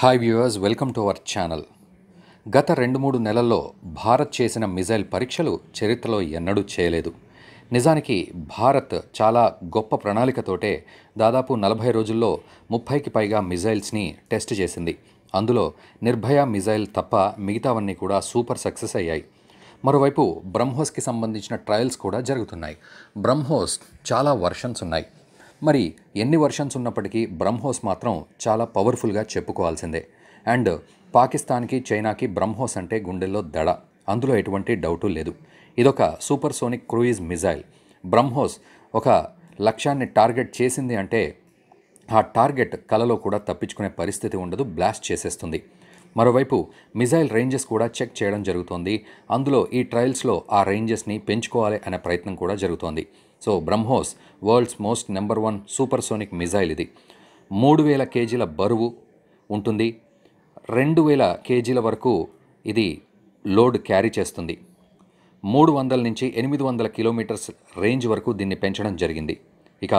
hi viewers welcome to our channel గత రెండు మూడు నెలల్లో భారత్ చేసిన మిజైల్ పరీక్షలు చరిత్రలో ఎన్నడూ చేయలేదు నిజానికి భారత్ చాలా గొప్ప ప్రణాళికతోటే దాదాపు నలభై రోజుల్లో ముప్పైకి పైగా మిజైల్స్ని టెస్ట్ చేసింది అందులో నిర్భయ మిజైల్ తప్ప మిగతావన్నీ కూడా సూపర్ సక్సెస్ అయ్యాయి మరోవైపు బ్రహ్మోస్కి సంబంధించిన ట్రయల్స్ కూడా జరుగుతున్నాయి బ్రహ్మోస్ చాలా వర్షన్స్ ఉన్నాయి మరి ఎన్ని వర్షన్స్ ఉన్నప్పటికీ బ్రహ్మోస్ మాత్రం చాలా పవర్ఫుల్గా చెప్పుకోవాల్సిందే అండ్ పాకిస్తాన్కి చైనాకి బ్రహ్మోస్ అంటే గుండెల్లో దడ అందులో ఎటువంటి డౌటు లేదు ఇదొక super sonic cruise missile BrahMos ఒక లక్ష్యాన్ని టార్గెట్ చేసింది అంటే ఆ టార్గెట్ కలలో కూడా తప్పించుకునే పరిస్థితి ఉండదు బ్లాస్ట్ చేసేస్తుంది మరోవైపు మిజైల్ రేంజెస్ కూడా చెక్ చేయడం జరుగుతోంది అందులో ఈ ట్రయల్స్లో ఆ రేంజెస్ని పెంచుకోవాలి అనే ప్రయత్నం కూడా జరుగుతోంది so BrahMos world's most number one supersonic missile ఇది మూడు వేల కేజీల బరువు ఉంటుంది రెండు వేల కేజీల వరకు ఇది లోడ్ క్యారీ చేస్తుంది మూడు వందల నుంచి ఎనిమిది వందల కిలోమీటర్స్ రేంజ్ వరకు దీన్ని పెంచడం జరిగింది ఇక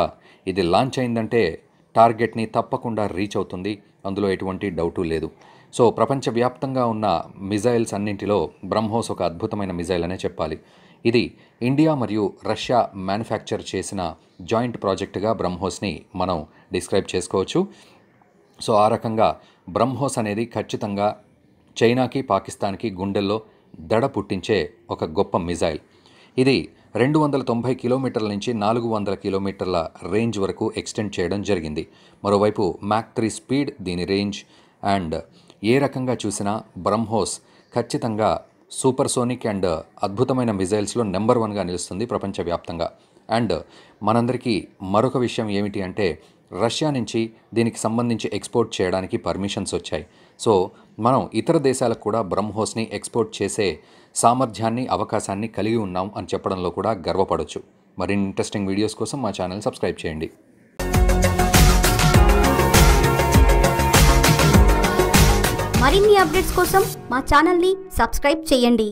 ఇది లాంచ్ అయిందంటే టార్గెట్ని తప్పకుండా రీచ్ అవుతుంది అందులో ఎటువంటి డౌటు లేదు సో ప్రపంచవ్యాప్తంగా ఉన్న మిజైల్స్ అన్నింటిలో బ్రహ్మోస్ ఒక అద్భుతమైన మిజైల్ అనే చెప్పాలి ఇది ఇండియా మరియు రష్యా మ్యానుఫ్యాక్చర్ చేసిన జాయింట్ ప్రాజెక్టుగా బ్రహ్మోస్ని మనం డిస్క్రైబ్ చేసుకోవచ్చు సో ఆ రకంగా బ్రహ్మోస్ అనేది ఖచ్చితంగా చైనాకి పాకిస్తాన్కి గుండెల్లో దడ పుట్టించే ఒక గొప్ప మిజైల్ ఇది రెండు వందల తొంభై కిలోమీటర్ల నుంచి నాలుగు వందల కిలోమీటర్ల రేంజ్ వరకు ఎక్స్టెండ్ చేయడం జరిగింది మరోవైపు మ్యాక్ త్రీ స్పీడ్ దీని రేంజ్ అండ్ ఏ రకంగా చూసినా బ్రహ్మోస్ ఖచ్చితంగా సూపర్ సోనిక్ అండ్ అద్భుతమైన మిజైల్స్లో నెంబర్ వన్గా నిలుస్తుంది ప్రపంచవ్యాప్తంగా అండ్ మనందరికీ మరొక విషయం ఏమిటి అంటే రష్యా నుంచి దీనికి సంబంధించి ఎక్స్పోర్ట్ చేయడానికి పర్మిషన్స్ వచ్చాయి సో మనం ఇతర దేశాలకు కూడా బ్రహ్మోస్ని ఎక్స్పోర్ట్ చేసే సామర్థ్యాన్ని అవకాశాన్ని కలిగి ఉన్నాం అని చెప్పడంలో కూడా గర్వపడవచ్చు మరిన్ని ఇంట్రెస్టింగ్ వీడియోస్ కోసం మా ఛానల్ సబ్స్క్రైబ్ చేయండి మరిన్ని అప్డేట్స్ కోసం మా ఛానల్ని సబ్స్క్రైబ్ చేయండి